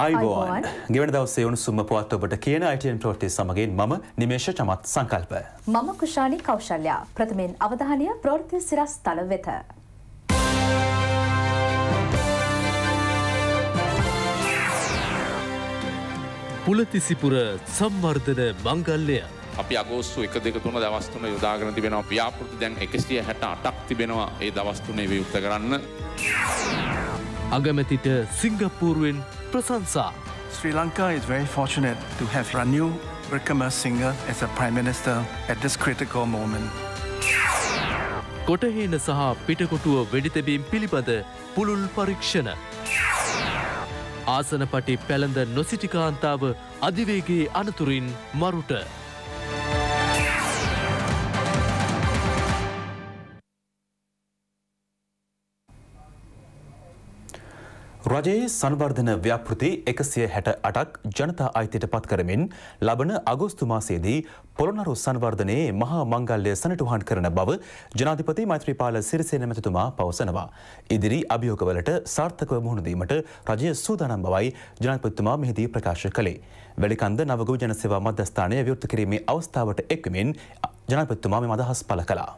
අයිබෝන් ගෙවන දවසේ උණුසුම පුවත් ඔබට කියන අයිටන් ප්‍රෝටේ සමගින් මම නිමේෂ චමත් සංකල්ප. මම කුෂානී කෞශල්‍යා ප්‍රථමයෙන් අවධානය ප්‍රවෘත්ති සිරස් තල වෙත. පුලතිසිපුර සම්වර්ධන මංගල්ලය. අපි අගෝස්තු එක දෙකතුන දවස්තුන යොදාගන තිබෙනවා ව්‍යාපෘති දැන් එකසිය හැට අටක් තිබෙනවා ඒ දවස්තුනේ වියුත්ත කරන්න. අගමැතිට සිංගප්පූරුවෙන් ප්‍රසංසා. Sri Lanka is very fortunate to have Ranil Wickremesinghe as a Prime Minister at this critical moment. කොටහේන සහ පිටකොටුව වෙඩිතැබීම් පිළිබඳ පුළුල් පරීක්ෂණ. ආසනපටි පැළඳ නොසිටිකාන්තාව අධිවේගේ අනතුරින් මරුට. රජයේ සංවර්ධන ව්‍යාපෘති එකසිය හැට අටක් ජනතා අයිතියට පත් කරමින් ලබන අගෝස්තු මාසයේදී පොළොනරු සංවර්ධනයේ මහා මංගල්‍ය සනටුහන් කරන බව ජනාධිපති මෛත්‍රීපාල සිරිසේන මැතිතුමා පවසනවා. ඉදිරි අභියෝගවලට සාර්ථකව මුහුණදීමට රජය සූදානම් බවයි ජනාධිපතිතුමා මෙහිදී ප්‍රකාශ කළේ. වැලිකන්ද නවගව ජනසේවා මධ්‍යස්ථානය විවෘත කිරීමේ අවස්ථාවට එක්වමින් ජනාධිපතිතුමා මෙම අදහස් පළ කළා.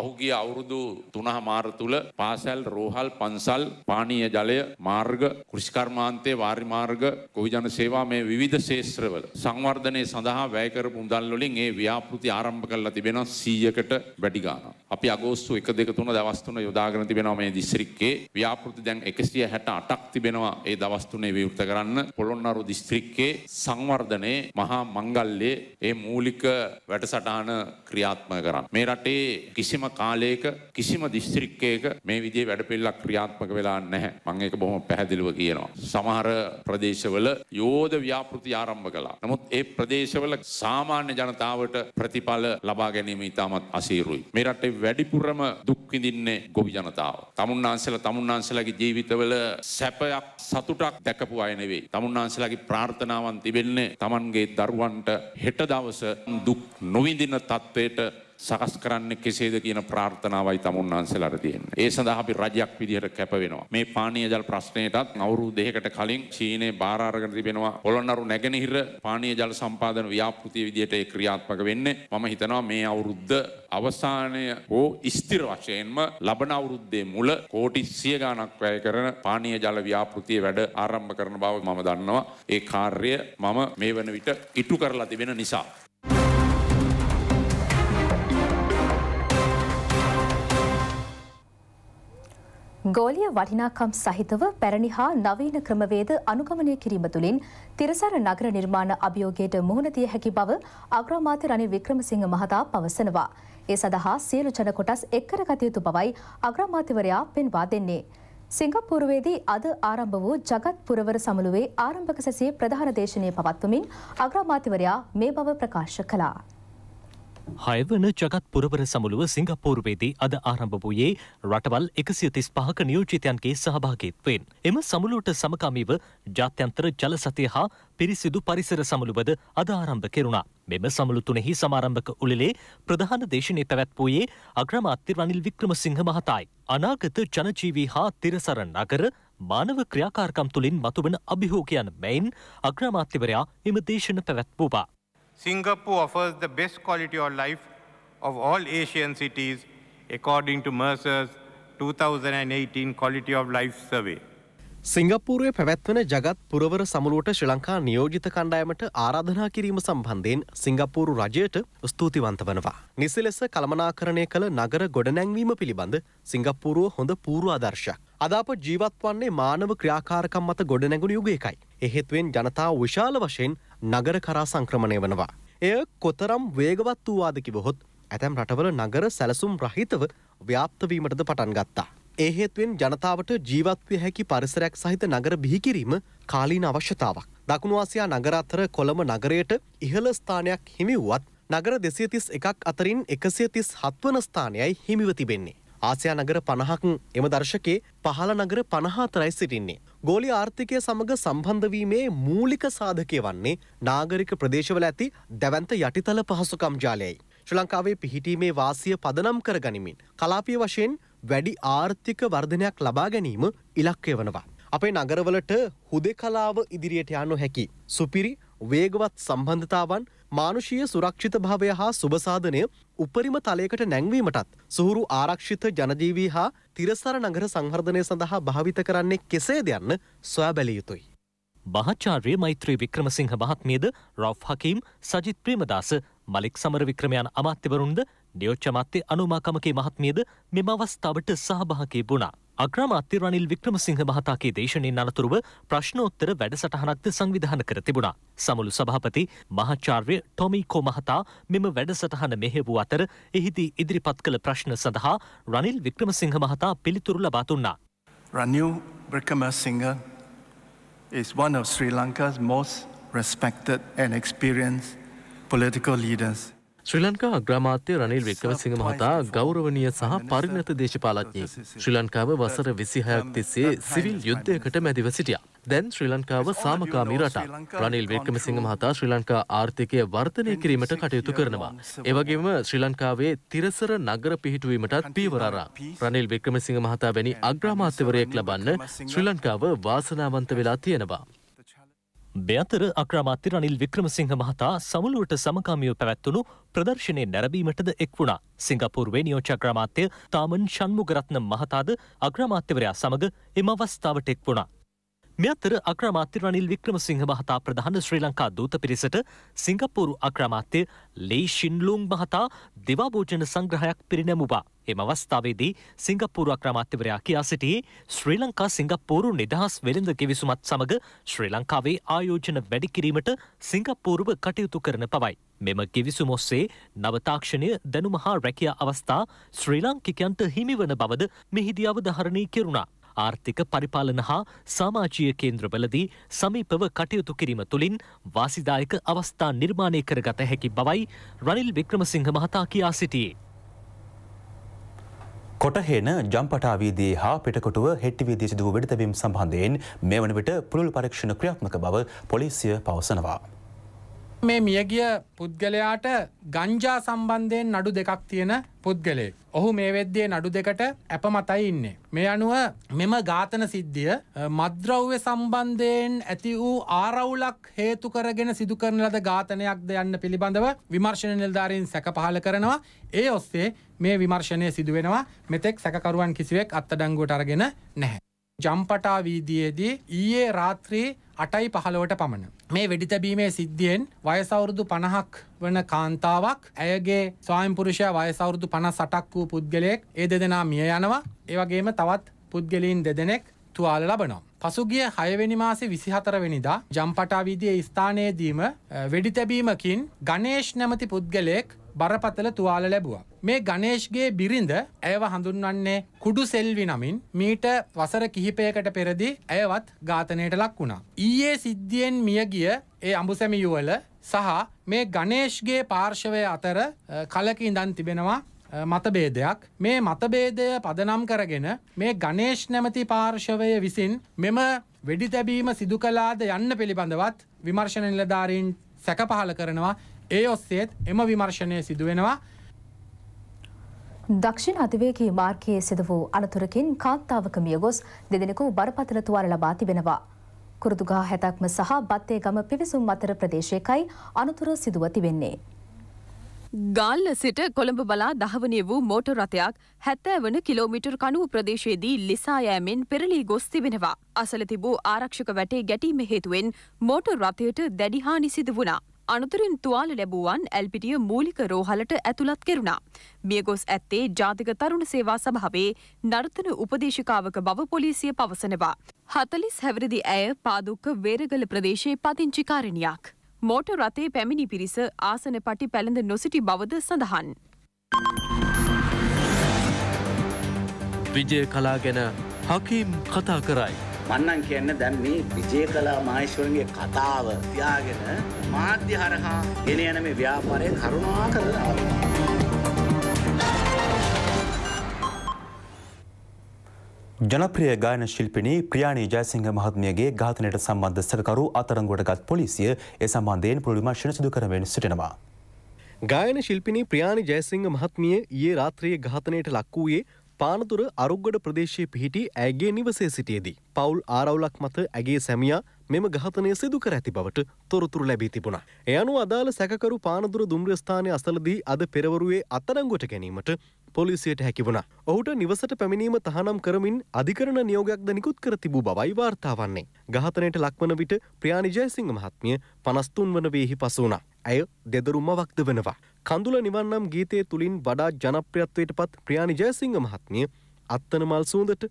පහුගිය අවුරුදු 3 මාර තුල පාසල්, රෝහල්, පන්සල්, පානීය ජලය, මාර්ග, කෘෂිකර්මාන්තයේ වාරි මාර්ග, ගොවිජන සේවා මේ විවිධ ක්ෂේත්‍රවල සංවර්ධනය සඳහා වැය කරපු මුදල් වලින් ඒ ව්‍යාපෘති ආරම්භ කරලා තිබෙනවා 100කට වැඩි ගාණක්. අපි අගෝස්තු 1 2 3 දවස් තුන යොදාගෙන තිබෙනවා මේ දිස්ත්‍රික්කයේ ව්‍යාපෘති දැන් 168ක් තිබෙනවා ඒ දවස් තුනේ විවෘත කරන්න. පොළොන්නරුව දිස්ත්‍රික්කයේ සංවර්ධනයේ මහා මංගල්‍යයේ ඒ මූලික වැඩසටහන ක්‍රියාත්මක කරන්න. මේ රටේ කිසිම කාලයක කිසිම දිස්ත්‍රික්කයක මේ විදිහේ වැඩපිළිවෙලක් ක්‍රියාත්මක වෙලා නැහැ. මම ඒක බොහොම පැහැදිලිව කියනවා. සමහර ප්‍රදේශවල යෝධ ව්‍යාපෘති ආරම්භ කළා. නමුත් ඒ ප්‍රදේශවල සාමාන්‍ය ජනතාවට ප්‍රතිඵල ලබා ගැනීම ඉතාමත් අසීරුයි. මේ රටේ වැඩිපුරම දුක් විඳින්නේ ගොවි ජනතාව. තමුන්නාන්සලා තමුන්නාන්සලාගේ ජීවිතවල සැපයක් සතුටක් දැකපු අය නෙවෙයි. තමුන්නාන්සලාගේ ප්‍රාර්ථනාවන් තිබෙන්නේ Tamanගේ දරුවන්ට හෙට දවස දුක් නොවිඳින තත්ත්වයට සකස් කරන්න කෙසේද කියන ප්‍රාර්ථනාවයි තමුන්නාන්සලට තියෙන්නේ. ඒ සඳහා අපි රජයක් විදිහට කැප වෙනවා. මේ පානීය ජල ප්‍රශ්නයටත් අවුරුදු දෙකකට කලින් චීනයේ බාර අරගෙන තිබෙනවා. පොළොන්නරු නැගෙනහිර පානීය ජල සම්පාදන ව්‍යාපෘතිය විදිහට ඒ ක්‍රියාත්මක වෙන්නේ. මම හිතනවා මේ අවුරුද්ද අවසානය හෝ ස්ථිර වශයෙන්ම ලබන අවුරුද්දේ මුල කෝටි 100 ගණක් වැය කරන පානීය ජල ව්‍යාපෘතිය වැඩ ආරම්භ කරන බව මම දන්නවා. ඒ කාර්යය මම මේ වන විට ඉටු කරලා තිබෙන නිසා ගෝලිය වටිනාකම් සහිතව පැරණි හා නවීන ක්‍රමවේද අනුගමනය කිරීම තුළින් තිරසර නගර නිර්මාණ අභියෝගයට මුහුණදිය හැකි බව අග්‍රාමාත්‍ය රනිල් වික්‍රමසිංහ මහතා පවසනවා. ඒ සඳහා සියලු ජන කොටස් එක්කර ගත යුතු බවයි අග්‍රාමාත්‍යවරයා පෙන්වා දෙන්නේ. සිංගප්පූරුවේදී අද ආරම්භ වූ ජගත් පුරවර සමුළුවේ ආරම්භක සැසියේ ප්‍රධාන දේශනය පවත්වමින් අග්‍රාමාත්‍යවරයා මේ බව ප්‍රකාශ කළා. හයවන ජගත් පුරවර සමුළුව සිංගප්පූරුවේදී අද ආරම්භ වූයේ රටවල් එකසිය තිස් පහක නියෝජිතයන්ගේ සහභාගීත්වයෙන්. එම සමුළුවට සමකාමීව ජාත්‍යන්තර ජලසතිය හා පිරිසිදු පරිසර සමුළුවද අද ආරම්භ කෙරුණා. මෙම සමුළු තුනෙහි සමාරම්භක උළෙලේ ප්‍රධාන දේශනය පැවැත්වූයේ අග්‍රමාත්‍ය රනිල් වික්‍රමසිංහ මහතායි. අනාගත ජනජීවී හා තිරසර නගර මානව ක්‍රියාකාරකම් තුළින් මතුවන අභිහෝකයන් මෙයින් අග්‍රමාත්‍යවරයා එම දේශන පැවැත්වූවා. Singapore offers the best quality of life of all Asian cities according to Mercer's 2018 Quality of Life Survey. සිංගපූරුවේ පැවැත්වන Jagath පුරවර සමුළුවට ශ්‍රී ලංකා නියෝජිත කණ්ඩායමට ආරාධනා කිරීම සම්බන්ධයෙන් සිංගපූරු රජයට ස්තුතිවන්ත වනවා. නිසි ලෙස කළමනාකරණය කළ නගර ගොඩනැංවීම පිළිබඳ සිංගපූරුව හොඳ පූරු ආදර්ශයක්. අදාප ජීවත් වන්නේ මානව ක්‍රියාකාරකම් මත ගොඩනැගුණ යුගයකයි. එහෙත්වෙන් ජනතාව විශාල වශයෙන් නගර කරා සංක්‍රමණය වනවා. එය කොතරම් වේගවත් වූවාද කිවහොත් ඇතැම් රටවල නගර සැලසුම් රහිතව ව්‍යාප්තවීමටද පටන් ගත්තා. ඒ හේතුවෙන් ජනතාවට ජීවත්වය හැකි පරිසරයක් සහිත නගර බිහිකිරීම කාලීන අවශ්‍යතාවක්. දකුණුවාසියා නගර අතර කොළඹ නගරයට ඉහළ ස්ථානයක් හිමිවුවත් නගර දෙසේතිස් එකක් අතරින් එකසේතිස් හත්වන ස්ථානයයි හිමිව තිබෙන්නේ. ආසියා නගර පණහක් එම දර්ශකේ පහළ නගර පණහාතරයි සිටින්නේ. ගෝලි ආර්ථිකය සමඟ සම්බන්ධවීමේ මූලික සාධකය වන්නේ නාගරික ප්‍රදේශවල ඇති දැවන්ත යටිතල පහසුකම් ජාලයයි. ශ්‍රලංකාවේ පිහිටීමේ වාසිය පදනම් කර ගනිමින්. කලාපිය වශයෙන් වැඩි ආර්ථික වර්ධනයක් ලබා ගැනීම ඉලක්කය වනවා. අපේ නගරවලට හුදෙ කලාව ඉදිරියට යන්නු හැකි. සුපිරි වේගවත් සම්බන්ධතාවන් මානුෂීය සුරක්ෂිත භාවය හා සුභසාධනය උපරිම තලයකට නැංවීමටත් සුහුරු ආරක්ෂිත ජනජීවී හා තිරසර නගර සංහර්ධනය සඳහා භාවිත කරන්නේ කෙසේ දෙයන්න සොයා බැලිය යුතුයි. භාචාර්ය මෛත්‍රී වික්‍රමසිංහ මහත්මියද රොෆ් හකීම් සජිත් ප්‍රේමදාස මලික් සමර වික්‍රමයන් අමාත්‍යවරුන්ද නියෝච්ච මත්තේ අනුමාකමකේ මහත්මියද මෙම අවස්ථාවට සහභාගී වුණා. අග්‍රාමාත්‍ය රනිල් වික්‍රමසිංහ මහතාගේ දේශනෙන් අනතුරුව ප්‍රශ්නෝත්තර වැඩසටහනක්ද සංවිධාන කර තිබුණා. සමුළු සභාපති මහාචාර්ය ටොමිකෝ මහතා මෙම වැඩසටහන මෙහෙවූ අතර එහිදී ඉදිරිපත් කළ ප්‍රශ්න සඳහා රනිල් වික්‍රමසිංහ මහතා පිළිතුරු ලබා දුන්නා. Ranil Wickremesinghe is one of Sri Lanka's most respected and experienced political leaders. ශ්‍රී ලංකා අග්‍රාමාත්‍ය රනිල් වික්‍රමසිංහ මහතා ගෞරවනීය සහ uh, පරිණත දේශපාලඥයෙක්. ශ්‍රී ලංකාව වසර 26ක් um, තිස්සේ සිවිල් යුද්ධයකට මැදිව සිටියා. දැන් ශ්‍රී ලංකාව සාමකාමී රටක්. රනිල් වික්‍රමසිංහ මහතා ශ්‍රී ලංකා ආර්ථිකය වර්ධනය කිරීමට කටයුතු කරනවා. ඒ වගේම ශ්‍රී ලංකාවේ තිරසර නගර පිහිටුවීමටත් පීවර අරා. රනිල් වික්‍රමසිංහ මහතා වැනි අග්‍රාමාත්‍යවරයෙක් ලබන්න ශ්‍රී ලංකාව වාසනාවන්ත වෙලා තියෙනවා. මෙතර අක්‍රමාත්‍ය රනිල් වික්‍රමසිංහ මහතා සමුළුවට සමකාමියෝ පැවැත්වුණු ප්‍රදර්ශනය නැරඹීමටද එක් වුණා. සිංගපූර්වේ නියෝජ්‍ය අග්‍රාමාත්‍ය තාමන් ෂන්මුගරත්න මහතාද අග්‍රාමාත්‍යවරයා සමග එම අවස්ථාවට එක් වුණා. මෙ අතර අක්‍රමාත්‍ය රනිල් වික්‍රමසිංහ මහතා ප්‍රධාන ශ්‍රී ලංකා දූත පිරිසට සිංගප්පූරු අක්‍රමාත්‍ය ලේ ශින්ලුම් මහතා දෙවාභෝජන සංග්‍රහයක් පිරිනැමුවා. එම අවස්ථාවේදී සිංගප්පූරු අක්‍රමාත්‍යවරයා කියා සිටියේ ශ්‍රී ලංකා සිංගප්පූරු නිදහස් වෙළඳ කිවිසුමත් සමඟ ශ්‍රී ලංකාවේ ආයෝජන වැඩිකිරීමට සිංගප්පූරුව කටයුතු කරන පවයි. මෙම කිවිසුම ඔස්සේ නවතාක්ෂණය දැනුමහා රැකියා අවස්ථා ශ්‍රී ලංකිකයන්ට හිමිවන බවද මෙහිදී අවධහරණී කෙරුණා. ආර්ථික පරිපාලන හා සාමාජීය කේන්ද්‍රවලදී සමීපව කටයුතු කිරීම තුළින් වාසිදායක අවස්ථා නිර්මාණය කරගත හැකි බවයි රනිල් වික්‍රමසිංහ මහතා කියා සිටියේ. කොටහෙන ජම්පටාවීදී හා පිටකොටුව හෙට්ටිවීදී සිදුව වෙඩතැබීම් සම්බන්ධයෙන් මේ වන විට පුළුල් පරීක්ෂණ ක්‍රියාත්මක බව පොලිසිය පවසනවා. මේ මියගිය පුද්ගලයාට ගංජා සම්බන්ධයෙන් නඩු දෙකක් තියෙන පුද්ගලයෙක්. ඔහු මේ වෙද්දේ නඩු දෙකට ඇප මතයි ඉන්නේ. මේ අනුව මෙම ඝාතන සිද්ධිය මද්‍රව්‍ය සම්බන්ධයෙන් ඇති වූ ආරවුලක් හේතු කරගෙන සිදු කරන ලද ඝාතනයක්ද යන්න පිළිබඳව විමර්ශන නිලධාරීන් සැක පහල කරනවා. ඒ ඔස්සේ මේ විමර්ශනය සිදු වෙනවා. මෙතෙක් සැකකරුවන් කිසිවෙක් අත්අඩංගුවට අරගෙන නැහැ. ජම්පටා වීදියේදී ඊයේ රාත්‍රී 8යි 15ට පමණ මේ වෙඩි තැබීමේ සිද්ධියෙන් වයසවුරුදු පණහක් වන කාන්තාවක් ඇයගේ ස්වාම්පුරුෂය වයසවුරුදු පණ සටක් වූ පුද්ගලයෙක් ඒ දෙදෙනා මිය යනවා ඒවගේම තවත් පුද්ගලීන් දෙදෙනෙක් තුවාල ලබනවා. පසුගිය හයවැනි මාසේ 24 වෙනිදා ජම්පටාවිදියේ ස්ථානයේදීම වෙඩි තැබීමකින් ගණේෂ් නැමැති පුද්ගලයෙක් බරපතල තුවාල ලැබුවා. මේ ගනේශ්ගේ බිරිඳ ඇයව හඳුන්වන්නේ කුඩු සෙල්වි නමින් මීට වසර කිහිපයකට පෙරදි ඇයවත් ඝාතනයට ලක් වුණා. ඊයේ සිද්ධියෙන් මියගිය ඒ අඹුසැමි යුවල සහ මේ ගනේශ්ගේ පාර්ශවය අතර කලක ඉඳන් තිබෙනවා මතභේදයක් මේ මතභේදය පදනම් කරගෙන මේ ගනේශ් නැමති පාර්ශවය විසින් මෙම වෙඩි තැබීම සිදු කලාද යන්න පිළිබඳවත් විමර්ශණ නිලධාරීන් සැක පහල කරනවා ඒ ඔස්සේත් එම විමර්ශනය සිදුවෙනවා දක්ෂිණ අධිවේගී මාර්ගයේ සිද වූ අනතුරකින් කාන්තාවක මිය ගොස් දෙදෙනෙකු බරපතල තුවාල ලබා තිබෙනවා. කුරුදුගා හැතක්ම සහ බත්තේ ගම පිවිසුම් අතර ප්‍රදේශයකයි අනතුර සිදුව තිබෙන්නේ. ගාල්ල සිට කොළඹ බලා දහවනය වූ මෝටර් රථයක් හැත්තෑවන කිලෝමිටර් කනුව ප්‍රදේශයේදී ලිසායෑමෙන් පෙරලී ගොස් තිබෙනවා. අසල තිබූ ආරක්ෂක වැටේ ගැටීම හේතුවෙන් මෝටර් රථයට දැඩිහානි සිද වුණා. අනතුරින් තුවාල ලැබුවන් ඇල්පිටිය මූලික රෝහලට ඇතුළත් කෙරුණා. මියගොස් ඇත්තේ ජාතික තරුණ සේවා සභාවේ නර්තන උපදේශිකාවක බව පොලිසිය පවසනවා. හතලිස් හැවිරිදි ඇය පාදුක්ක වේරගල ප්‍රදේශයේ පදිංචිකාරණයක්. මෝට රතේ පැමිණි පිරිස ආසන පටි පැළඳ නොසිටි බවද සඳහන්. විජය කලා ගැන හකීම් කතා කරයි. මන්නම් කියන්න දැන් මේ විජේකලා මහේශ්වරන්ගේ කතාව තියාගෙන මාධ්‍ය හරහා ගෙන යන මේ ව්‍යාපාරය කරුණා කරලා ජනප්‍රිය ගායන ශිල්පිනී ප්‍රියාණී ජයසිංහ මහත්මියගේ ඝාතනයට සම්බන්ධ සැකකරු අත්අඩංගුවටගත් පොලිසිය ඒ සම්බන්ධයෙන් පුළුල් විමර්ශන සිදු කරමින් සිටිනවා. ගායන ශිල්පිනී ප්‍රියාණි ජයසිංහ මහත්මිය ඊයේ රාත්‍රියේ ඝාතනයට ලක් වූයේ පානදුර අරුග්ගඩ ප්‍රදේශයේ පිහිටි ඇගේ නිවසේ සිටියේදී. පවුල් ආරවුලක් මත ඇගේ සැමියා මෙම ඝාතනය සිදු කර ඇති බවට තොරතුරු ලැබී තිබුණා. එ අනුව අදාළ සැකකරු පානදුර දුම්රිය ස්ථානය අසලදී අද පෙරවරුවේ අත්අඩංගුවට ගැනීමට පොලිසියට හැකිවුණ. ඔහුට නිවසට පැමිණීම තහනම් කරමින් අධිකරණ නියෝගයක්ද නිකුත් කර තිබූ බවයි වාර්තා වන්නේ. ඝාතනයට ලක්වන විට ප්‍රියානි ජයසිංහ මහත්මිය පනස්තුන් වන වේහි පසු වුණා. ඇය දෙදරුම්ම වක්ද වෙනවා. කඳුල නිවන්නම් ගීතය තුළින් වඩා ජනප්‍රියත්වයට පත් ප්‍රියානි ජයසිංහ මහත්මිය අත්තනමල් සූඳට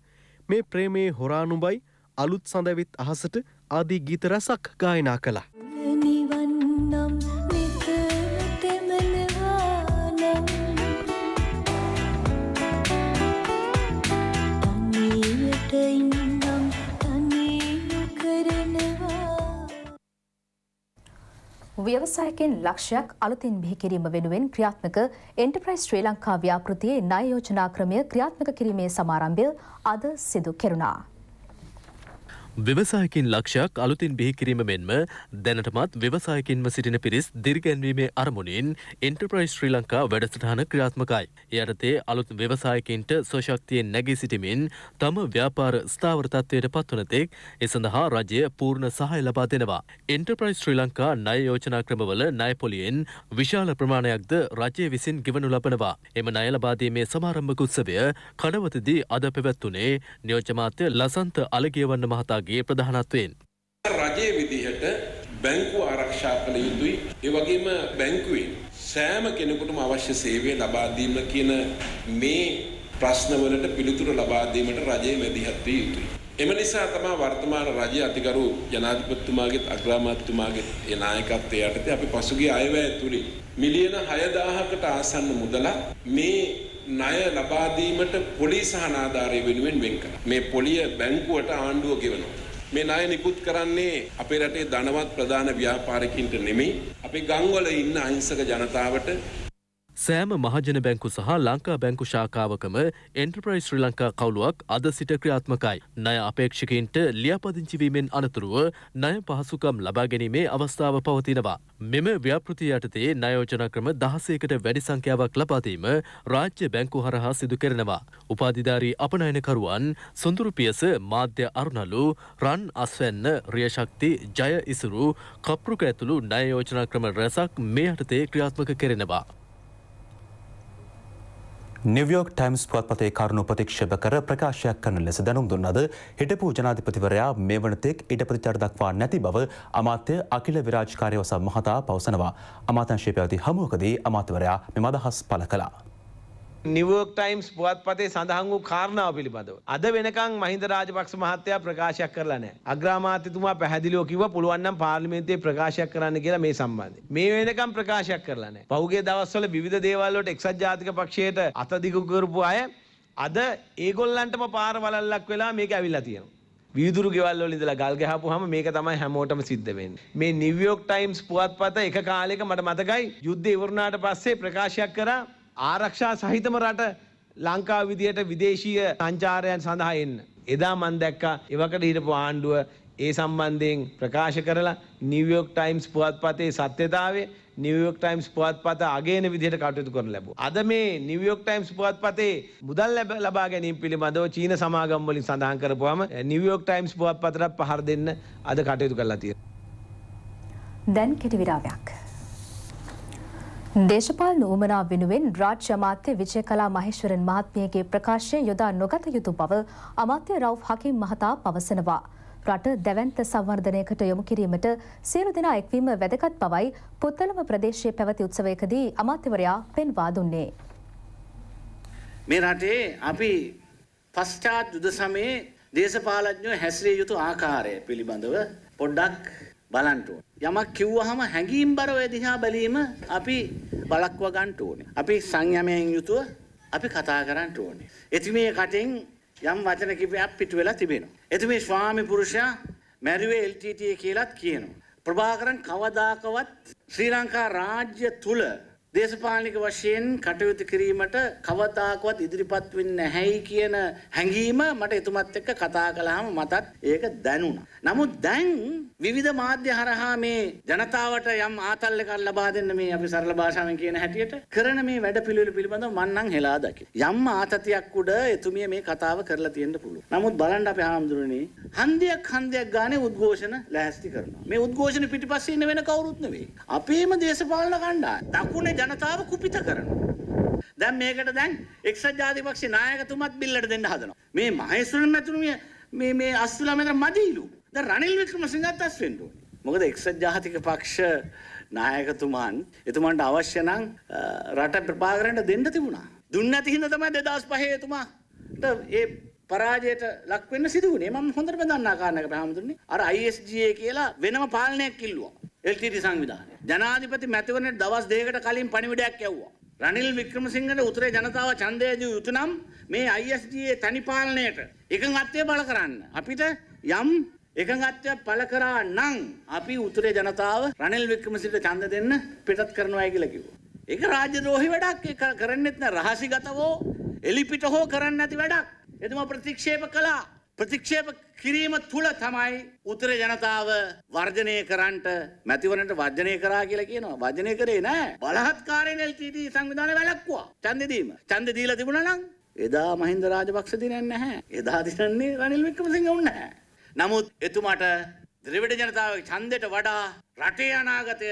මේ ප්‍රේමයේ හොරානුබයි අලුත් සඳවිත් අහසට ආදී ගීත රැසක් ගායනා කළා. ව්‍යවසායකෙන් ලක්ෂයක් අලුතින් බිහි කිරීම වෙනුවෙන් ක්‍රියාත්මක එන්ටර්ප්‍රයිස් ශ්‍රී ලංකා ව්‍යාපෘතියේ ණය යෝජනා ක්‍රමය ක්‍රියාත්මක කිරීමේ සමාරම්භය අද සිදු කෙරුණා. ව්‍යවසායකින් ලක්ෂයක් අලුතින් බිහිකිරීම මෙන්ම දැනටමත් ව්‍යවසායකින්ම සිටින පිරිස් දිරිගැන්වීමේ අරමුණින් එන්ටර්ප්‍රයිස් ශ්‍රී ලංකා වැඩසටහන ක්‍රියාත්මකයි. යටතේ අලුත් ව්‍යවසායකින්ට ස්වශක්තියෙන් නැගී සිටිමින් තම ව්‍යාපාර ස්ථාවර තත්ත්වයට පත්වනතෙක් ඒ සඳහා රජය පූර්ණ සහය ලබා දෙනවා. එන්ටර්ප්‍රයිස් ශ්‍රී ලංකා ණය යෝජනා ක්‍රමවල ණය පොලියෙන් විශාල ප්‍රමාණයක්ද රජය විසින් ගෙවනු ලබනවා. එම ණය ලබාදීමේ සමාරම්භක උත්සවය කනවතදී අද පැවැත්වුණේ නියෝජ්‍ය මාත්‍ය ලසන්ත අලගියවන්න මහතාගේ මහතාගේ ප්‍රධානත්වයෙන්. රජය විදිහට බැංකු ආරක්ෂා කළ යුතුයි ඒවගේම බැංකුවෙන් සෑම කෙනෙකුටම අවශ්‍ය සේවය ලබාදීම කියන මේ ප්‍රශ්නවලට පිළිතුර ලබාදීමට රජය මැදිහත්වී යුතුයි. එම නිසා තමා වර්තමාන රජ අතිකරු ජනාධිපත්තුමාගේත් අග්‍රාමාත්තුමාගේ එනායකත්වය යටතේ අපි පසුගේ අයවැය තුළින් මිලියන හයදාහකට ආසන්න මුදලා මේ ණය ලබා දීමට පොලිස් හනාධාරය වෙනුවෙන් වෙන් කළා. මේ පොලිය බැංකුවට ආණ්ඩුව ගෙවනවා. මේ ණය නිකුත් කරන්නේ අපේ රටේ ධනවත් ප්‍රධාන ව්‍යාපාරිකයින්ට නෙමෙයි අපේ ගම්වල ඉන්න අහිංසක ජනතාවට සෑම මහජන බැංකු සහ ලංකා බැංකු ශාකාවකම එන්ටර්ප්‍රයිස් ශ්‍රී ලංකා කවුලුවක් අද සිට ක්‍රියාත්මකයි. ණය අපේක්ෂකයින්ට ලියාපදිංචිවීමෙන් අනතුරුව ණය පහසුකම් ලබා ගැනීමේ අවස්ථාව පවතිනවා. මෙම ව්‍යාපෘතිය යටතේ ණයෝජන ක්‍රම දහසයකට වැඩි සංඛ්‍යාවක් ලබාදීම රාජ්‍ය බැංකු හරහා සිදු කරනවා. උපාධිධාරී අපනයනකරුවන් සොඳුරුපියස මාධ්‍ය අරුණලු රන් අස්වැන්න රියශක්ති ජය ඉසුරු කප්රුක ඇතුළු ණයෝජනා ක්‍රම රැසක් මේ යටතේ ක්‍රියාත්මක කරෙනවා. නිවියෝක් ටයිම්ස් පුවත්පතේ කරුණු ප්‍රතික්ෂප කර ප්‍රකාශයක් කරන ලෙස දැනුම් දුන්නද හිටපු ජනාධිපතිවරයා මේ වනතෙක් ඉඩ ප්‍රතිචාර දක්වා නැති බව අමාත්‍ය අකිල විරාජකාරය වසම් මහතා පවසනවා. අමාත්‍යංශය පැවති හමුවකදී අමාත්‍යවරයා මෙම අදහස් පළ කළා. නිවෝක් ටයිම්ස් පුවත්පතේ සඳහන් වූ කාරණාව පිළිබඳව. අද වෙනකන් මහින්ද රාජපක්ෂ මහත්තයා ප්‍රකාශයක් කරලා නැහැ. අග්‍රාමාත්‍යතුමා පැහැදිලිව කිව්වා පුළුවන් නම් පාර්ලිමේන්තුවේ ප්‍රකාශයක් කරන්න කියලා මේ සම්බන්ධයෙන්. මේ වෙනකන් ප්‍රකාශයක් කරලා නැහැ. පහුගිය දවස්වල විවිධ දේවල් වලට එක්සත් ජාතික පක්ෂයට අත දිගු කරපු අය අද ඒගොල්ලන්ටම පාර වලල්ලක් වෙලා මේක ඇවිල්ලා තියෙනවා. විදුරු ගෙවල් වල ඉඳලා ගල් ගහපුවාම මේක තමයි හැමෝටම සිද්ධ වෙන්නේ. මේ නිව්යෝක් ටයිම්ස් පුවත්පත එක කාලයක මට මතකයි යුද්ධය ඉවරුණාට පස්සේ ප්‍රකාශයක් කරා ආරක්ෂා සහිතම රට ලංකා විදියට විදේශීය සංචාරයන් සඳහා එන්න. එදා මන් දැක්කා එවකට හිටපු ආණ්ඩුව ඒ සම්බන්ධයෙන් ප්‍රකාශ කරලා නිවයෝක් ටයිම්ස් පුවත්පතේ සත්‍යතාවේ නිවයෝක් ටයිම්ස් පුවත්පත අගේන විදිහට කටයුතු කරන ලැබුවා. අද මේ නිවයෝක් ටයිම්ස් පුවත්පතේ මුදල් ලබා ගැනීම පිළිබඳව චීන සමාගම් වලින් සඳහන් කරපුවාම නිවයෝක් ටයිම්ස් පුවත්පතට පහර දෙන්න අද කටයුතු කරලා තියෙනවා. දැන් කෙටි විරාමයක්. දේශපාලන උමනා වෙනුවෙන් රාජ්‍ය අමාත්‍ය විජයකලා මහේශ්වරන් මහත්මියගේ ප්‍රකාශය යොදා නොගත යුතු බව අමාත්‍ය රව් හකිම් මහතා පවසනවා. රට දැවන්ත සංවර්ධනයකට යොමු කිරීමට සියලු දෙනා එක්වීම වැදගත් බවයි පුත්තලම ප්‍රදේශයේ පැවති උත්සවයකදී අමාත්‍යවරයා පෙන්වා දුන්නේ. මේ රටේ අපි පශ්චාත් යුද සමයේ දේශපාලඥයෝ හැසිරිය යුතු ආකාරය පිළිබඳව පොඩ්ඩක් බලන්න ඕනේ. යමක් කිව්වහම හැඟීම්බරව එදිහා බැලීම අපි බලක්ව ගන්න ඕනේ. අපි සංයමයෙන් යුතුව අපි කතා කරන්න ඕනේ. එතුමිය කටෙන් යම් වචන කිපයක් පිට වෙලා තිබෙනවා. එතුමිය ස්වාමි පුරුෂයා මැරුවේ LTT කියලාත් කියනවා. ප්‍රභාකරන් කවදාකවත් ශ්‍රී ලංකා රාජ්‍ය තුල දේශපාලනික වශයෙන් කටයුතු කිරීමට කවදාකවත් ඉදිරිපත් වෙන්නේ නැහැයි කියන හැඟීම මට එතුමත් එක්ක කතා කළාම මටත් ඒක දැනුණා. නමුත් දැන් විවිධ මාධ්‍ය හරහා මේ ජනතාවට යම් ආතල්ලකක් ලබා දෙන්න මේ අපි සරල භාෂාවෙන් කියන හැටියට කරන මේ වැඩපිළිවෙල පිළිබඳව මම නම් හෙලා දකි. යම් ආතතියක් උඩ එතුමිය මේ කතාව කරලා තියෙන්න පුළුවන්. නමුත් බලන්න අපි හාමුදුරනේ හන්දියක් හන්දියක් ගානේ උද්ඝෝෂණ ලැහැස්ති කරනවා. මේ උද්ඝෝෂණ පිටිපස්සේ ඉන්න වෙන කවුරුත් නෙවෙයි. අපේම දේශපාලන කණ්ඩායම. දකුණේ ජනතාව කුපිත කරනවා. දැන් මේකට දැන් එක්සත් ජාතිපක්ෂේ නායකතුමත් බිල්ලට දෙන්න හදනවා. මේ මහේස්වරන් මැතිතුමිය මේ මේ අස්තුලා මෙතන මදීලු. දැන් රනිල් වික්‍රමසිංහත් අස් වෙන්න ඕනේ. මොකද එක්සත් ජාතික පක්ෂ නායකතුමාන් එතුමන්ට අවශ්‍ය නම් රට ප්‍රපාකරන්න දෙන්න තිබුණා. දුන්න ඇති හින්දා තමයි 2005 එතුමාට ඒ පරාජයට ලක් වෙන්න සිදු වුණේ. මම හොඳටම දන්නා කාරණාවක් තමයි හඳුන්නේ. අර ISGA කියලා වෙනම පාලනයක් කිල්ලුවා. එල්ටීටි සංවිධානය. ජනාධිපති මැතිවරණයට දවස් දෙකකට කලින් පණිවිඩයක් යවුවා. රනිල් වික්‍රමසිංහට උතුරේ ජනතාව ඡන්දය දී යුතුනම් මේ ISDA තනිපාලනයට එකඟත්වය බල කරන්න. අපිට යම් එකඟත්වය පළ කරා නම් අපි උතුරේ ජනතාව රනිල් වික්‍රමසිංහට ඡන්ද දෙන්න පිටත් කරනවායි කියලා කිව්වා. ඒක රාජද්‍රෝහි වැඩක්. ඒක කරන්නෙත් නෑ රහසිගතවෝ එලිපිට හෝ කරන්න නැති වැඩක්. එතුමා ප්‍රතික්ෂේප කළා. ප්‍රතික්ෂේප කිරීම තුළ තමයි උතුර ජනතාව වර්ජනය කරන්නට මැතිවරණට වර්ජනය කරා කියලා කියනවා. වර්ජනය කරේ නෑ. බලහත්කාරයෙන් LTT සංවිධානය වැළැක්වුවා. ඡන්දෙ දීම. ඡන්දෙ දීලා තිබුණා නම් එදා මහින්ද රාජපක්ෂ දිනන්නේ නැහැ. එදා දිනන්නේ රනිල් වික්‍රමසිංහ වුණ නැහැ. නමුත් එතුමාට ද්‍රවිඩ ජනතාවගේ ඡන්දයට වඩා රටේ අනාගතය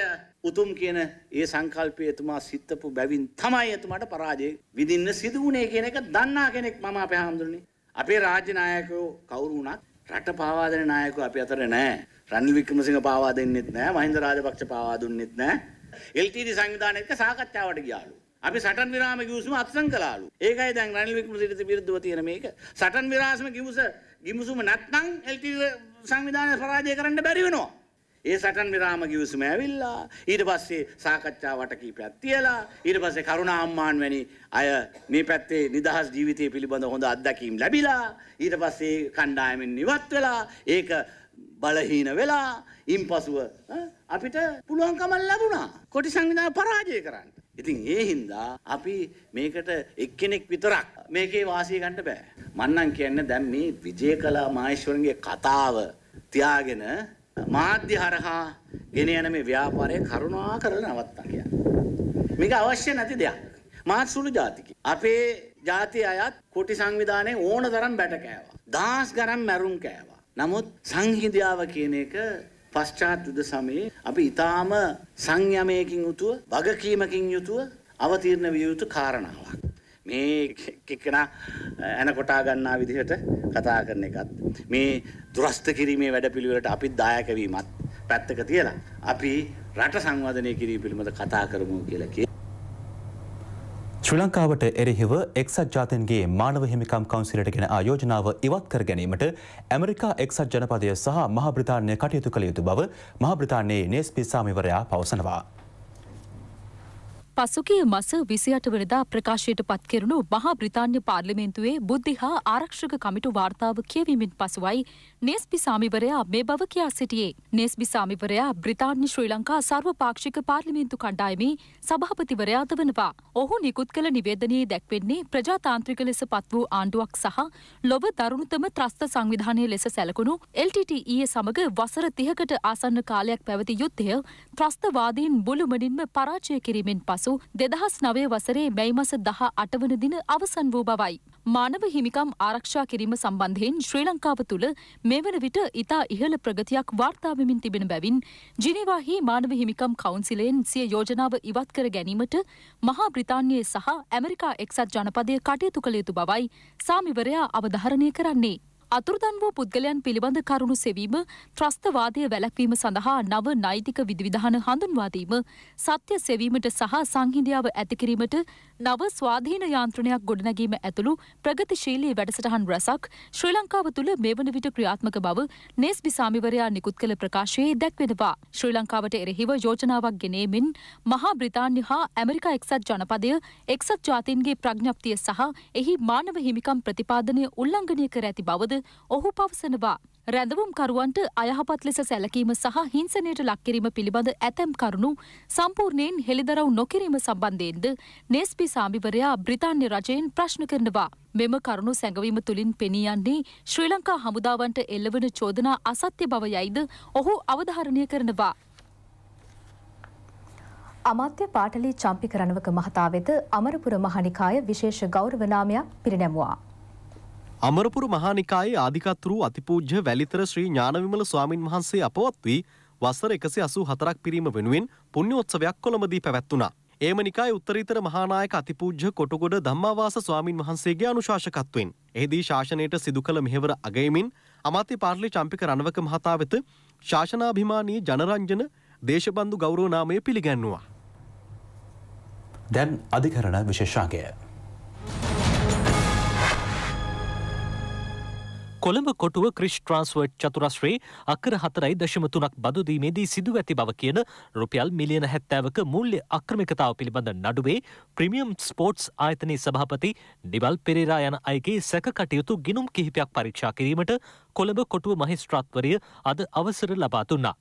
උතුම් කියන ඒ සංකල්පය එතුමා සිතපු බැවින් තමයි එතුමාට පරාජය විඳින්න සිදු වුණේ කියන එක දන්නා කෙනෙක් මම අපේ හඳුන්නේ. අපේ රාජ්‍ය නායකයෝ කවුරු වුණත් රට පාවා දෙන නායකයෝ අපි අතර නැහැ. රනිල් වික්‍රමසිංහ පාවා දෙන්නෙත් නැහැ. මහින්ද රාජපක්ෂ පාවා දුන්නෙත් නැහැ. එල්ටීඩී සංවිධානය එක්ක සාකච්ඡාවට ගියාලු. අපි සටන් විරාම ගිවිසුම අත්සන් කළාලු. ඒකයි දැන් රනිල් වික්‍රමසිංහට විරුද්ධව තියෙන මේක. සටන් විරාම ගිවිස ගිවිසුම නැත්නම් එල්ටීඩී සංවිධානය පරාජය කරන්න බැරි වෙනවා. ඒ සටන් විරාම කිවිසුම ඇවිල්ලා ඊට පස්සේ සාකච්ඡා වට කීපයක් තියලා ඊට පස්සේ කරුණා අම්මාන් වැනි අය මේ පැත්තේ නිදහස් ජීවිතය පිළිබඳ හොඳ අත්දැකීම් ලැබිලා ඊට පස්සේ කණ්ඩායමෙන් ඉවත් වෙලා ඒක බලහීන වෙලා ඉන් පසුව අපිට පුළුවන්කමල් ලැබුණා කොටි සංවිධාන පරාජය කරන්න. ඉතින් ඒ හින්දා අපි මේකට එක්කෙනෙක් විතරක් මේකේ වාසිය ගන්න බෑ. මන්නම් කියන්නේ දැන් මේ විජය කලා මහේශ්වරන්ගේ කතාව තියාගෙන මාධ්‍ය හරහා ගෙන යන මේ ව්‍යාපාරය කරුණා කරලා නවත්තන්න කියන්නේ. මේක අවශ්‍ය නැති දෙයක්. මාත් සුළු ජාතිකයි. අපේ ජාතිය අයත් කොටි සංවිධානයේ ඕන තරම් බැට කෑවා. දාස් ගණන් මැරුම් කෑවා. නමුත් සංහිඳියාව කියන එක පශ්චාත් යුද සමයේ අපි ඊටාම සංයමයකින් යුතුව, වගකීමකින් යුතුව අවතීර්ණ විය යුතු කාරණාවක්. මේ එක්කෙනා ඇන කොටා ගන්නා විදිහට කතා කරන එකත් මේ දුරස්ත කිරීමේ වැඩපිළිවෙලට අපිත් දායක වීමත් පැත්තක තියලා අපි රට සංවර්ධනය කිරීම පිළිබඳ කතා කරමු කියලා කිය. ශ්‍රී ලංකාවට එරෙහිව එක්සත් ජාතන්ගේ මානව හිමිකම් කවන්සිලට ගෙන ආයෝජනාව ඉවත් කර ගැනීමට ඇමරිකා එක්සත් ජනපදය සහ මහබ්‍රතාානය කටයුතු කළ යුතු බව මහබ්‍රතාානයේ නේස්පිසාමිවරයා පවසනවා. පසුගිය මස විසියට වනදා ප්‍රකාශයට පත් කෙරුණු මහා බ්‍රිතාන්්‍ය පාර්ලිමේන්තුවේ බුද්ධි හා ආරක්ෂක කමිටු වාර්තාව කියවීමෙන් පසුවයි නේස්පි සාමිවරයා මේ බව කියා සිටියේ. නේස්බි සාමිවරයා බ්‍රතාාන්‍ය ශ්‍රී ලංකා සර්වපාක්ෂික පාර්ලිමේන්තු කණ්ඩායමේ සභහපතිවරයාද වනවා. ඔහු නිකුත් කළ නිවේදනයේ දැක්වෙන්නේ ප්‍රජාතාන්ත්‍රික ලෙස පත් වූ ආණ්ඩුවක් සහ ලොව දරුණුතම ත්‍රස්ත සංවිධානය ලෙස සැලකුණු LTTE සමඟ වසර තිහකට ආසන්න කාලයක් පැවති යුද්ධය ත්‍රස්තවාදීන් බුළුමඩින්ම පරාජය කිරීමෙන් පසු පසු දෙදහස් නවය වසරේ මැයි මස දහ අටවන දින අවසන් වූ බවයි. මානව හිමිකම් ආරක්ෂා කිරීම සම්බන්ධයෙන් ශ්‍රී ලංකාව තුළ මෙවන විට ඉතා ඉහළ ප්‍රගතියක් වාර්තාාවමින් තිබෙන බැවින් ජිනිවාහි මානව හිමිකම් කවන්සිලයෙන් සිය යෝජනාව ඉවත් කර ගැනීමට මහා බ්‍රිතාන්‍යයේ සහ ඇමරිකා එක්සත් ජනපදය කටයුතු කළ යුතු බවයි සාමිවරයා අවධහරණය කරන්නේ. අතුරුදන් වූ පුද්ගලයන් පිළිබඳ කරුණු සෙවීම ත්‍රස්තවාදය වැළැක්වීම සඳහා නව නෛතික විධවිධාන හඳුන්වාදීම සත්‍ය සෙවීමට සහ සංහිඳියාව ඇතිකිරීමට නව ස්වාධීන යාන්ත්‍රණයක් ගොඩනැගීම ඇතුළු ප්‍රගතිශීලී වැඩසටහන් රැසක් ශ්‍රී ලංකාව තුළ මෙවන විට ක්‍රියාත්මක බව නේස් බිසාමිවරයා නිකුත් කළ ප්‍රකාශයේ දැක්වෙනවා. ශ්‍රී ලංකාවට එරෙහිව යෝජනාවක් ගෙනීමෙන් මහා බ්‍රිතාන්‍ය හා ඇමරිකා එක්සත් ජනපදය එක්සත් ජාතීන්ගේ ප්‍රඥප්තිය සහ එහි මානව හිමිකම් ප්‍රතිපාදනය උල්ලංඝනය කර ඇති බවද ඔහු පවසනවා. රැඳවුම්කරුවන්ට අයහපත් ලෙස සැලකීම සහ හිංසනයට ලක්කිරීම පිළිබඳ ඇතැම් කරුණු සම්පූර්ණයෙන් හෙළිදරව් නොකිරීම සම්බන්ධයෙන්ද නෙස්පි සාමිවරයා බ්‍රිතාන්්‍ය රජයෙන් ප්‍රශ්න කරනවා. මෙම කරුණු සැඟවීම තුළින් පෙනීයන්නේ ශ්‍රී ලංකා හමුදාවන්ට එල්ලවන චෝදනා අසත්‍ය බව යයිද ඔහු අවධාරණය කරනවා. අමාත්‍ය පාටලි චම්පිකරණවක මහතා වෙත අමරපුර මහනිකාය විශේෂ ගෞරවනාමයක් පිරිනැමුවා. අමරපුර මහානිකායේ ආධිකත් වූ අතිපූජ්‍ය වැලිතර ශ්‍රී ඥානවිමල ස්වාමින් වහන්සේ අපවත් වී වසර එකසි අසූ හතරක් පිරීම වෙනුවෙන් පුණ්‍යෝත්සවයක් කොළඹදී පැවැත්වුණා. ඒම නිකායි උත්තරීතර මහානායක අතිපූජ්‍ය කොටගොඩ ධම්මාවාස ස්වාමින් වහන්සේගේ අනුශාසකත්වෙන්. එහිදී ශාසනයට සිදු කළ මෙහෙවර අගයමින් අමාත්‍ය පාර්ලි චම්පික රණවක මහතා වෙත ශාසනාභිමානී ජනරංජන දේශබන්දු ගෞරව නාමය පිළිගැන්වුවා. දැන් අධිකරණ විශේෂාගය කොළඹ කොටුව ක්‍රිෂ් ට්‍රන්ස්වර්ට් චතුරස්ශ්‍රේ අකර හතරයි දශමතුනක් බදුදීමේදී සිදුව ඇති බව කියන රුපියල් මිලියන හැත්තෑවක මුල්ලෙ අක්‍රමිකතාව පිළිබඳ නඩුවේ ප්‍රමියම් ස්පෝට්ස් ආයතනයේ සභාපති නිවල් පෙරේරා යන අයගේ සැකටයුතු ගිනුම් කිහිපයක් පරීක්ෂා කිරීමට කොළඹ කොටුව මහිස්ත්‍රාත්වරය අද අවසර ලබා තුන්නා.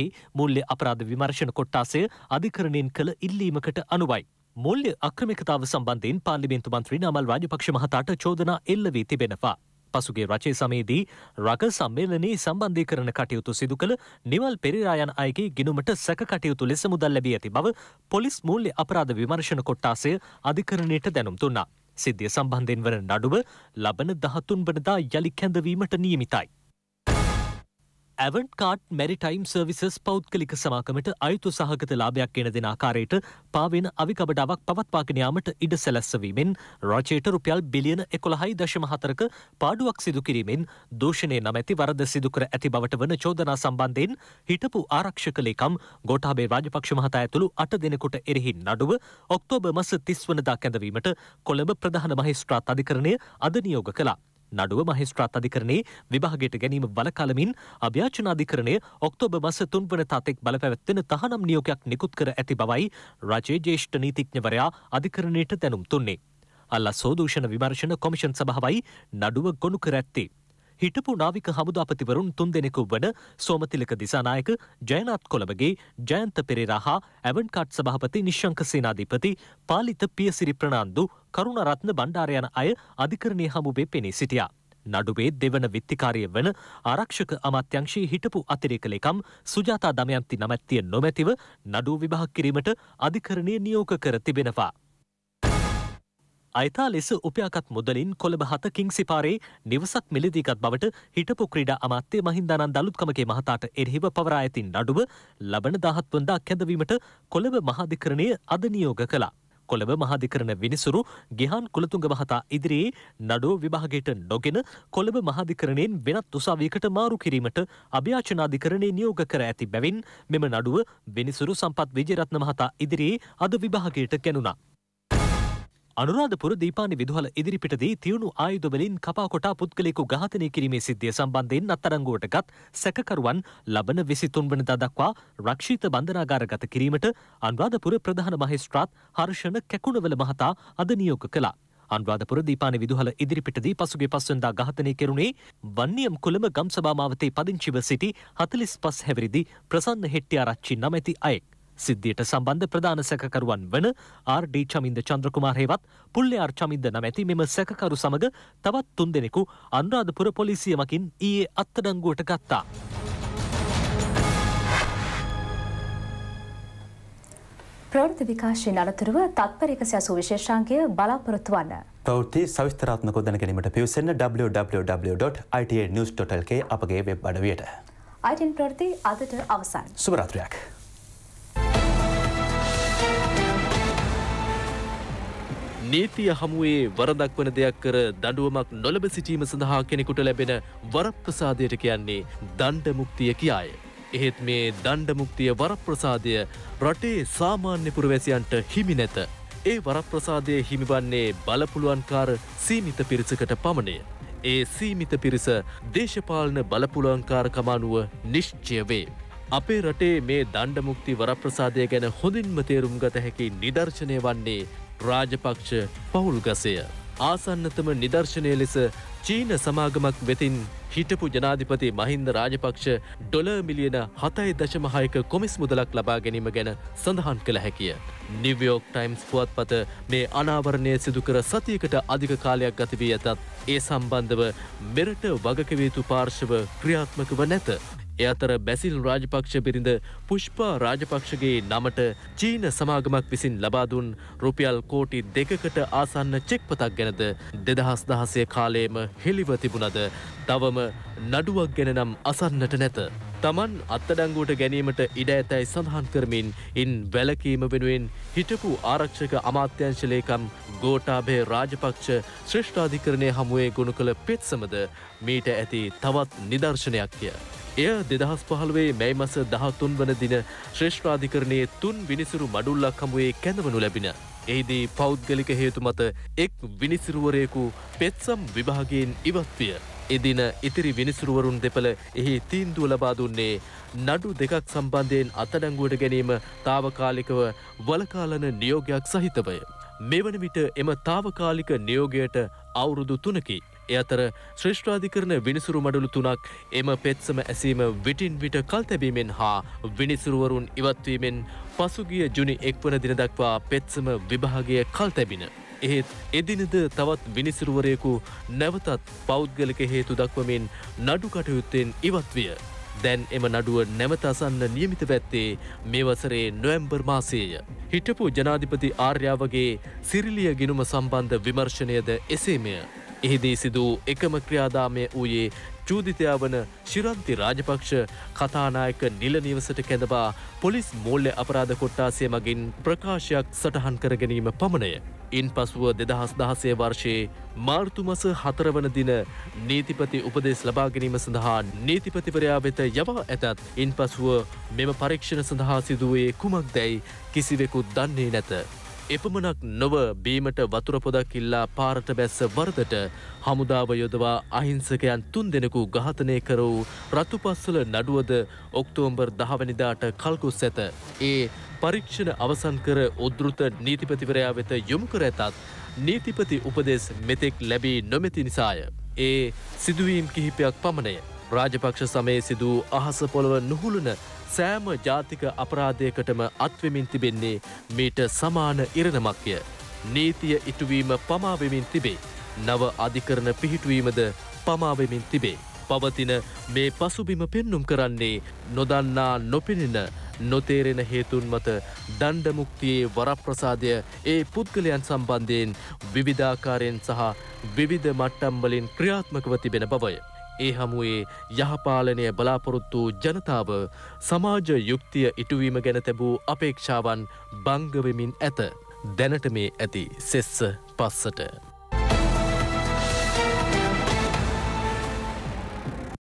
ඒ මුල්ලෙ අපරාධ විමර්ශණ කොට්ටාසය අධිකරණයෙන් කළ ඉල්ලීමකට අනුවයි. මුල්්‍ය අක්‍රමිකතාව සම්බන්ධයෙන් පාලිමේන්තු මන්ත්‍රී නමල් රාජපක්ෂ මහතාට චෝදනා එල්ලවී තිබෙනවා. පසුගේ රචේ සමයේදී රග සම්මේලනයේ සම්බන්ධීකරන කටයුතු සිදු කළ නිවල් පෙරිරායන් අයගේ ගිනුමට සැක කටයුතු ලෙස මුදල් ලැබී ඇති බව පොලිස් මූල්‍ය අපරාධ විමර්ශන කොට්ටාසය අධිකරණයට දැනුම් දුන්නා. සිද්ධිය සම්බන්ධයෙන් වන නඩුව ලබන දහතුන් වනදා යළි කැඳවීමට නියමිතයි. ඇවන්කාඩ් මැරිටයිම් සර්විසස් පෞද්ගලික සමාකමට අයුතු සහගත ලාභයක් එන දෙෙන ආකාරයට පාවෙන අවිකබඩාවක් පවත්වාගෙනයාමට ඉඩ සැලැස්සවීමෙන් රජයට රුපියල් බිලියන එකොළහයි දශමහතරක පාඩුවක් සිදු කිරීමෙන් දෝෂණය නමැති වරද සිදුකර ඇති බවට වන චෝදනා සම්බන්ධයෙන් හිටපු ආරක්ෂක ලේකම් ගෝටාබේ රාජපක්ෂ මහතා ඇතුළු අට දෙනෙකුට එරෙහි නඩුව ඔක්තෝබ මස තිස්වනදා කැඳවීමට කොළඹ ප්‍රධාන මහිස්ත්‍රාත් අධිකරණය අද නියෝග කලා. නඩුව මහිස්ත්‍රාත් අධිකරණයේ විභාගයට ගැනීම වලකලමින් අභ්‍යාචන අධිකරණය ඔක්තෝබර් මස තුන්වන තාතෙක් බලපැවැත්වෙන තහනම් නියෝගයක් නිකුත් කර ඇති බවයි රජයේ ජ්‍යෙෂ්ඨ නීතිඥවරයා අධිකරණයට දැනුම් දුන්නේ. අල්ලා සෝදූෂණ විමර්ශන කොමිෂන් සභාවයි නඩුව ගොනු කර ඇත්තේ. හිටපු නාවික හමුදාපතිවරුන් තුන්දෙනෙකු වන සෝමතිලක දිසානායක ජයනාත් කොළඹගේ ජයන්ත පෙරේරා හා ඇවන්කාට් සභාපති නිශ්ංක සේනාධිපති පාලිත පියසිරි ප්‍රනාන්දු කරුණරත්න බණ්ඩාරයන අය අධිකරණය හමුබේ පෙනී සිටියා. නඩුවේ දෙවන විත්තිකාරය වන ආරක්ෂක අමාත්‍යංශයේ හිටපු අතිරේක ලේකම් සුජාතා දමයන්ති නමැත්තිය නොමැතිව නඩුව විභාග කිරීමට අධිකරණය නියෝග කර තිබෙනවා. අයිතා ලෙස උපයාගත් මුදලින් කොළඹ හත කිංසිපාරේ නිවසක් මිලදීගත් බවට හිටපු ක්‍රීඩා අමාත්‍ය මහින්දානන් දළුත්කමගේ මහතාට එරහිව පවරා ඇතින් නඩුව ලබන දහත්වන්දා කැඳවීමට කොළඹ මහාධිකරණය අද නියෝග කළා. කොළඹ මහාධිකරණ විනිසුරු ගිහාන් කුලතුංග මහතා ඉදිරියේ නඩෝ විභාගයට නොගෙන කොළඹ මහාධිකරණයෙන් වෙනත් උසාවියකට මාරු කිරීමට අභ්‍යාචනාධිකරණය නියෝග කර ඇති බැවින් මෙම නඩුව විනිසුරු සම්පත් විජයරත්න මහතා ඉදිරියේ අද විභාගයට කැනුණා. අනුරාධපුර දීපානි විදුහල ඉදිරිපිටදී තියුණු ආයුධවලින් කපාකොටා පුද්ගලයෙකු ඝාතනය කිරීමේ සිද්ධිය සම්බන්ධයෙන් අත්අඩංගුවටගත් සැකකරුවන් ලබන විසිතුන් වනදා දක්වා රක්ෂිත බන්ධනාගාරගත කිරීමට අනුරාධපුර ප්‍රධාන මහේස්ත්‍රාත් හර්ෂණ කැකුණවල මහතා අද නියෝග කළා. අන්වාධපුර දීපාන විදුහල ඉදිරිපිටදී පසුගේ පස්වන්දා ඝාතනය කෙරුණේ වන්නියම් කුළම ගම්සභා මාවතේ පදිංචිව සිටි හතලිස් පස් හැවිරිදි ප්‍රසන්න හෙට්ටිආරච්චි නමැති අයෙක්. සිද්ධියට සම්බන්ධ ප්‍රධාන සැකකරුවන් වන ආර්.ඩී. චමින්ද චන්ද්‍රකුමාරේවත් පුල්ලයාර් චමින්ද නමැති මෙම සැකකරු සමග තවත් තුන් දෙනෙකු අනුරාධපුර පොලිසියමකින් ඊයේ අත්තඩංගුවට ගත්තා. ප්‍රවෘති විකාශයෙන් අනතුරුව තත්පර එකසි අසූ විශේෂාන්ගය බලාපොරොත්තු වන්න. ප්‍රවෘති සවිස්තරාත්මක දැන ගැනීමට පිවිසන්න www.itanews.lk අපගේ වෙබ් අඩවියට. අයිටන් ප්‍රවෘති අදට අවසන්. සුභරාත්‍රයක්. නීතිය හමුවේ වරදක් වන දෙයක් කර දඩුවමක් නොලබ සිටීම සඳහා කෙනෙකුට ලැබෙන වරප්‍රසාදයට කියන්නේ දණ්ඩමුක්තිය කියාය. එහෙත් මේ දණ්ඩමුක්තිය වරප්‍රසාදය රටේ සාමාන්‍ය පුරවැසියන්ට හිමි නැත. ඒ වරප්‍රසාදය හිමිවන්නේ බලපුළුවන්කාර සීමිත පිරිසකට පමණය. ඒ සීමිත පිරිස දේශපාලන බලපුළුවන්කාරකමානුව නිශ්චය වේ. අපේ රටේ මේ දණ්ඩමුක්ති වරප්‍රසාදය ගැන හොඳින්ම තේරුම් ගත හැකි නිදර්ශනය වන්නේ රාජපක්ෂ පවුල්ගසය. ආසන්නතම නිදර්ශනය ලෙස චීන සමාගමක් වෙතින් හිටපු ජනාධිපති මහින්ද රාජපක්ෂ ඩොල මිලියන හතයි දශමහයක කොමිස් මුදලක් ලබා ගැනීම ගැන සඳහන් කළ හැකිය. නිවියෝක් ටයිම්ස් පුවත්පත මේ අනාවරණය සිදුකර සතියකට අධික කාලයක් ගතවී ඇතත් ඒ සම්බන්ධව මෙරට වගකවේතු පාර්ශව ක්‍රියාත්මකව නැත. එ අතර බැසිල් රාජපක්ෂ බිරිඳ පුෂ්පා රාජපක්ෂගේ නමට චීන සමාගමක් විසින් ලබාදුන් රුපියල් කෝටි දෙකකට ආසන්න චෙක්පතක් ගැනද දෙදහස් දහසය කාලේම හෙළිව තිබුණද තවම නඩුවක් ගැන නම් අසන්නට නැත. තමන් අත්තඩංගුවට ගැනීමට ඉඩ ඇතැයි සඳහන් කරමින් ඉන් වැලකීම වෙනුවෙන් හිටපු ආරක්ෂක අමාත්‍යංශලේකම් ගෝටාබේ රාජපක්ෂ ශ්‍රෂ්ඨාධිකරණය හමුවේ ගුණ කළ පෙත්සමද මීට ඇති තවත් නිදර්ශනයක්ය. එය දෙදහස් පහළුවේ මැයි මස දහතුන් වන දින ශ්‍රේෂ්්‍රාධිකරණයේ තුන් විනිසුරු මඩුල්ලක් හමුවේ කැඳවනු ලැබෙන. එහිදී පෞද්ගලික හේතු මත එක් විනිසිරුවරයෙකු පෙත්සම් විභාගයෙන් ඉවත්විය. එදින ඉතිරි විනිසුරුවරුන් දෙපළ එහි තීන්දුව ලබා දුන්නේ නඩු දෙකක් සම්බන්ධයෙන් අතඩංගුවට ගැනීම තාවකාලිකව වලකාලන නියෝගයක් සහිතවය. මෙවන විට එම තාවකාලික නියෝගයට අවුරුදු තුනකි. එ අතර ශ්‍රේෂ්ඨාධිකරණ විනිසුරු මඩලු තුනක් එම පෙත්සම ඇසීම විටින් විට කල් තැබීමෙන් හා විනිසුරුවරුන් ඉවත්වීමෙන් පසුගිය ජුනි එක්වන දින දක්වා පෙත්සම විභාගය කල් තැබිෙන. එහෙත් එදිනද තවත් විනිසුරුවරයෙකු නැවතත් පෞද්ගලික හේතු දක්වමින් නඩු කටයුත්තෙන් ඉවත්විය. දැන් එම නඩුව නැවත අසන්න නියමිත පැත්තේ මේ වසරේ නොවැම්බර් මාසයය. හිටපු ජනාධිපති ආර්යාවගේ සිරිලිය ගිනුම සම්බන්ධ විමර්ශනයද එසේමය. එහිදී සිදූ එකම ක්‍රියාදාමය වූයේ චූදිතයා වන ශිරන්ති රාජපක්ෂ කතානායක නිල නිවසට කැඳවා පොලිස් මෝල්්‍ය අපරාධ කොට්ටාසය මගින් ප්‍රකාශයක් සටහන් කරගැනීම පමණය. ඉන් පසුව දෙදහස් දහසේ වර්ෂයේ මාර්තුමස හතරවන දින නීතිපති උපදෙස් ලබාගැනීම සඳහා නීතිපතිවරයා වෙත යවා ඇතත් ඉන් පසුව මෙම පරීක්ෂණ සඳහා සිදුවයේ කුමක් දැයි කිසිවෙකුත් දන්නේ නැත. එපමණක් නොව බීමට වතුරපොදක් ඉල්ලා පාරට බැස්ස වර්දට හමුදාව යොදවා අහිංසකයන් තුන් දෙනෙකු ඝාතනය කරවූ රතුපස්සල නඩුවද ඔක්තෝම්බර් දහවනිදාට කල්කුස් ඇත. ඒ පරීක්ෂණ අවසන් කර උදෘත නීතිපතිවරයා වෙත යොමු කර ඇතත් නීතිපති උපදෙස් මෙතෙක් ලැබී නොමැති නිසාය. ඒ සිදුවීම් කිහිපයක් පමණය. රාජපක්ෂ සමයේ සිදූ අහස පොළව නුහුළුන සෑම ජාතික අපරාධයකටම අත්වෙමින් තිබෙන්නේ මීට සමාන ඉරණමක්ය. නීතිය ඉටුවීම පමාවෙමින් තිබේ. නව අධිකරණ පිහිටුවීමද පමාවෙමින් තිබේ. පවතින මේ පසුබිම පෙන්නුම් කරන්නේ නොදන්නා නොපෙනෙන නොතේරෙන හේතුන් මත දණ්ඩමුක්තියේ වරප්‍රසාදය ඒ පුද්ගලයන් සම්බන්ධයෙන් විවිධාකාරයෙන් සහ විවිධ මට්ටම්වලින් ක්‍රියාත්මකව තිබෙන බවය. ඒ හමුවේ යහපාලනය බලාපොරොත්තු වූ ජනතාව සමාජ යුක්තිය ඉටුවීම ගැන තැබූ අපේක්ෂාවන් බංගවෙමින් ඇත දැනට මේ ඇති සෙස්ස පස්සට.